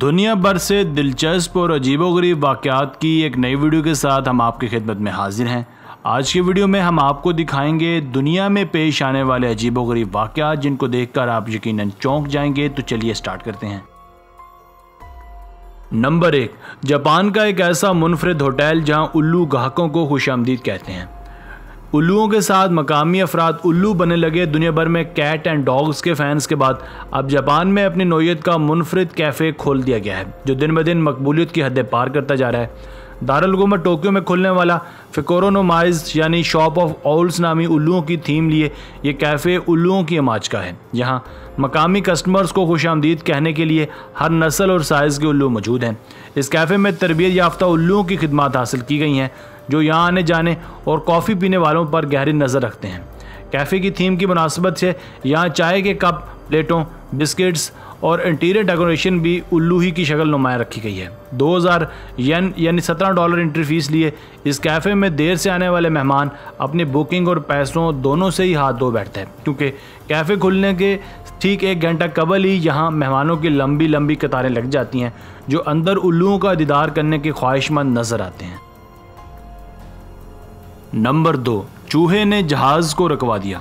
दुनिया भर से दिलचस्प और अजीबोगरीब वाक़ात की एक नई वीडियो के साथ हम आपकी खिदमत में हाजिर हैं आज की वीडियो में हम आपको दिखाएंगे दुनिया में पेश आने वाले अजीबोगरीब वाक़ात जिनको देखकर आप यकीनन चौंक जाएंगे तो चलिए स्टार्ट करते हैं नंबर एक जापान का एक ऐसा मुनफरद होटल जहां उल्लू गाहकों को खुश कहते हैं उल्लुओं के साथ मकामी अफराद उल्लू बने लगे दुनिया भर में कैट एंड डॉग्स के फैंस के बाद अब जापान में अपनी नोयत का मुनफरद कैफ़े खोल दिया गया है जो दिन ब दिन मकबूलियत की हदें पार करता जा रहा है दारुलकूमत टोक्यो में खुलने वाला फिकोरोनोमाइज यानी शॉप ऑफ ओल्स नामी उल्लुओं की थीम लिए ये कैफ़े उल्लुओं की अमाज का है यहाँ मकामी कस्टमर्स को खुश आमदीद कहने के लिए हर नस्ल और साइज़ के उल्लू मौजूद हैं इस कैफ़े में तरबियत याफ्ता उल्लुओं की खिदमत हासिल की गई हैं जो यहाँ आने जाने और कॉफ़ी पीने वालों पर गहरी नज़र रखते हैं कैफ़े की थीम की मुनासबत से यहाँ चाय के कप प्लेटों बिस्किट्स और इंटीरियर डेकोरेशन भी उल्लू ही की शक्ल नुमाया रखी गई है 2000 यन यानी 17 डॉलर एंट्री फीस लिए इस कैफ़े में देर से आने वाले मेहमान अपनी बुकिंग और पैसों दोनों से ही हाथ धो बैठते हैं क्योंकि कैफ़े खुलने के ठीक एक घंटा कबल ही यहाँ मेहमानों की लंबी लंबी कतारें लग जाती हैं जो अंदर उल्लुओं का दीदार करने के ख्वाहिशमंद नज़र आते हैं नंबर दो चूहे ने जहाज़ को रखवा दिया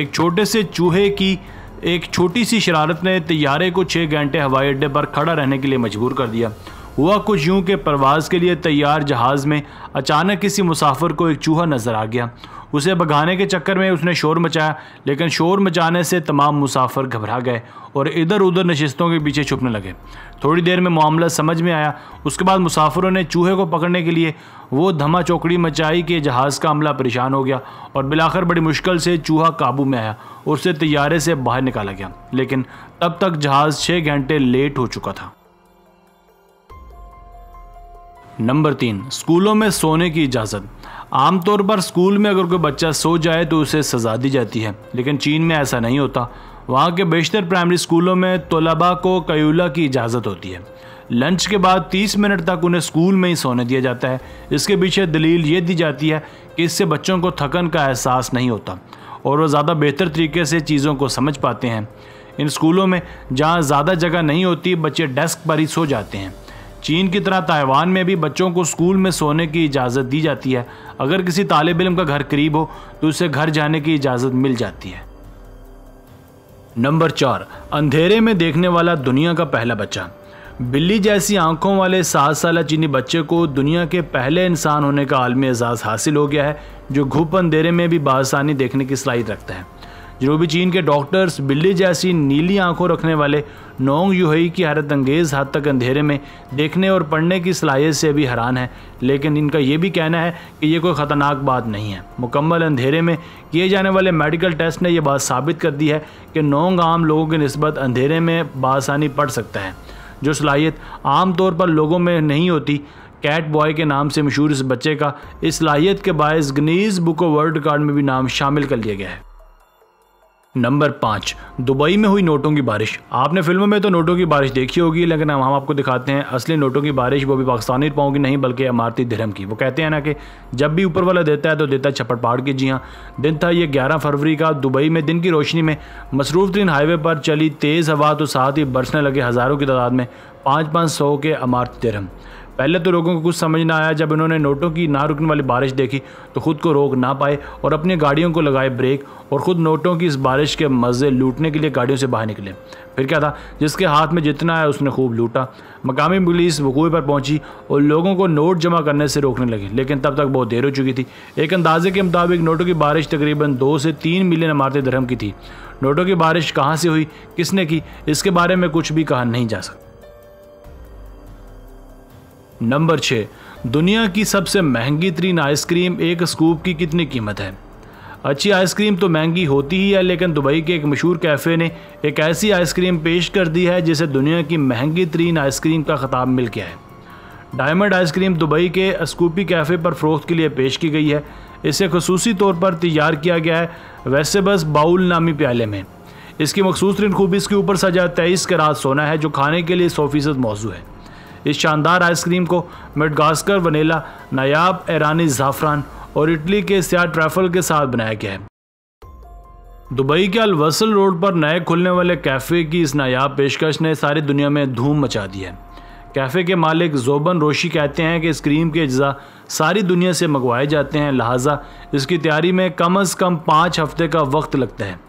एक छोटे से चूहे की एक छोटी सी शरारत ने तैयारे को छः घंटे हवाई अड्डे पर खड़ा रहने के लिए मजबूर कर दिया हुआ कुछ यूं कि परवाज़ के लिए तैयार जहाज़ में अचानक किसी मुसाफिर को एक चूहा नज़र आ गया उसे भगाने के चक्कर में उसने शोर मचाया लेकिन शोर मचाने से तमाम मुसाफिर घबरा गए और इधर उधर नशस्तों के पीछे छुपने लगे थोड़ी देर में मामला समझ में आया उसके बाद मुसाफिरों ने चूहे को पकड़ने के लिए वो धमा चौकड़ी मचाई कि जहाज़ का अमला परेशान हो गया और बिलाखर बड़ी मुश्किल से चूहा काबू में आया और उसे तैयारे से बाहर निकाला गया लेकिन तब तक जहाज़ छः घंटे लेट हो चुका था नंबर तीन स्कूलों में सोने की इजाज़त आमतौर पर स्कूल में अगर कोई बच्चा सो जाए तो उसे सज़ा दी जाती है लेकिन चीन में ऐसा नहीं होता वहाँ के बेशतर प्राइमरी स्कूलों में तलबा को कयूला की इजाज़त होती है लंच के बाद 30 मिनट तक उन्हें स्कूल में ही सोने दिया जाता है इसके पीछे दलील ये दी जाती है कि इससे बच्चों को थकन का एहसास नहीं होता और वह ज़्यादा बेहतर तरीके से चीज़ों को समझ पाते हैं इन स्कूलों में जहाँ ज़्यादा जगह नहीं होती बच्चे डेस्क पर ही सो जाते हैं चीन की तरह ताइवान में भी बच्चों को स्कूल में सोने की इजाज़त दी जाती है अगर किसी तालब इलम का घर करीब हो तो उसे घर जाने की इजाज़त मिल जाती है नंबर चार अंधेरे में देखने वाला दुनिया का पहला बच्चा बिल्ली जैसी आंखों वाले सात साल चीनी बच्चे को दुनिया के पहले इंसान होने का आलमी एजाज़ हासिल हो गया है जो घुप अंधेरे में भी बासानी देखने की सलाहित रखता है जनूबी चीन के डॉक्टर्स बिल्ली जैसी नीली आंखों रखने वाले नोंग यूहई की हैरत अंगेज़ हद तक अंधेरे में देखने और पढ़ने की सलाहियत से भी हैरान है लेकिन इनका ये भी कहना है कि यह कोई ख़तरनाक बात नहीं है मुकम्मल अंधेरे में किए जाने वाले मेडिकल टेस्ट ने यह बात साबित कर दी है कि नोंग आम लोगों की नस्बत अंधेरे में बासानी पड़ सकता है जो सलाहियत आम तौर पर लोगों में नहीं होती कैट बॉय के नाम से मशहूर इस बच्चे का इस सलाहियत के बायस Guinness book of world record में भी नाम शामिल कर लिया गया है नंबर पाँच दुबई में हुई नोटों की बारिश आपने फिल्मों में तो नोटों की बारिश देखी होगी लेकिन हम आपको दिखाते हैं असली नोटों की बारिश वो भी पाकिस्तानी पाँव की नहीं बल्कि इमारती धर्म की वो कहते हैं ना कि जब भी ऊपर वाला देता है तो देता है छपट पहाड़ की जी हाँ दिन था ये ग्यारह फरवरी का दुबई में दिन की रोशनी में मसरूफ तीन हाईवे पर चली तेज़ हवा तो साथ ही बरसने लगे हज़ारों की तादाद में पाँच पाँच सौ के अमारती धर्म पहले तो लोगों को कुछ समझ ना आया जब इन्होंने नोटों की ना रुकने वाली बारिश देखी तो खुद को रोक ना पाए और अपनी गाड़ियों को लगाए ब्रेक और ख़ुद नोटों की इस बारिश के मज़े लूटने के लिए गाड़ियों से बाहर निकले फिर क्या था जिसके हाथ में जितना है उसने खूब लूटा मकामी पुलिस वकूए पर पहुंची और लोगों को नोट जमा करने से रोकने लगी लेकिन तब तक बहुत देर हो चुकी थी एक अंदाजे के मुताबिक नोटों की बारिश तकरीबन दो से तीन मिलियन इमारत धर्म की थी नोटों की बारिश कहाँ से हुई किसने की इसके बारे में कुछ भी कहा नहीं जा सकता नंबर छः दुनिया की सबसे महंगी तरीन आइसक्रीम एक स्कूप की कितनी कीमत है अच्छी आइसक्रीम तो महंगी होती ही है लेकिन दुबई के एक मशहूर कैफ़े ने एक ऐसी आइसक्रीम पेश कर दी है जिसे दुनिया की महंगी तरीन आइसक्रीम का खिताब मिल गया है डायमंड आइसक्रीम दुबई के स्कूपी कैफ़े पर फ़रोख्त के लिए पेश की गई है इसे खसूस तौर पर तैयार किया गया है वैसे बस बाउल नामी प्याले में इसकी मखसूस तरीन खूबी इसके ऊपर सजा तेईस करात सोना है जो खाने के लिए सौ फीसद मौजू है इस शानदार आइसक्रीम को मेडगास्कर वनीला नायाब ईरानी ज़ाफ़रान और इटली के सिया ट्रैफल के साथ बनाया गया है दुबई के अलवसल रोड पर नए खुलने वाले कैफ़े की इस नायाब पेशकश ने सारी दुनिया में धूम मचा दी है कैफ़े के मालिक जोबन रोशी कहते हैं कि इस क्रीम के अज्जा सारी दुनिया से मंगवाए जाते हैं लिहाजा इसकी तैयारी में कम अज़ कम पाँच हफ्ते का वक्त लगता है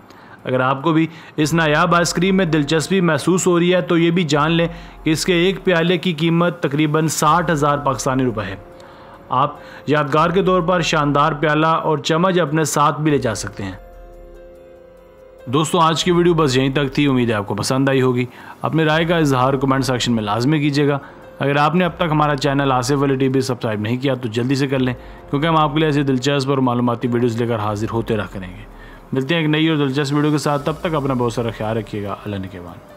अगर आपको भी इस नायाब आइसक्रीम में दिलचस्पी महसूस हो रही है तो ये भी जान लें कि इसके एक प्याले की कीमत तकरीबन साठ हज़ार पाकिस्तानी रुपये है आप यादगार के तौर पर शानदार प्याला और चम्मच अपने साथ भी ले जा सकते हैं दोस्तों आज की वीडियो बस यहीं तक थी उम्मीद है आपको पसंद आई होगी अपने राय का इजहार कमेंट सेक्शन में लाजमी कीजिएगा अगर आपने अब तक हमारा चैनल आसिफ वाली टी सब्सक्राइब नहीं किया तो जल्दी से कर लें क्योंकि हम आपके लिए ऐसे दिलचस्प और मालूमती वीडियोज़ लेकर हाजिर होते रह करेंगे मिलते हैं एक नई और दिलचस्प वीडियो के साथ तब तक अपना बहुत सारा ख्याल रखिएगा अल्लाह के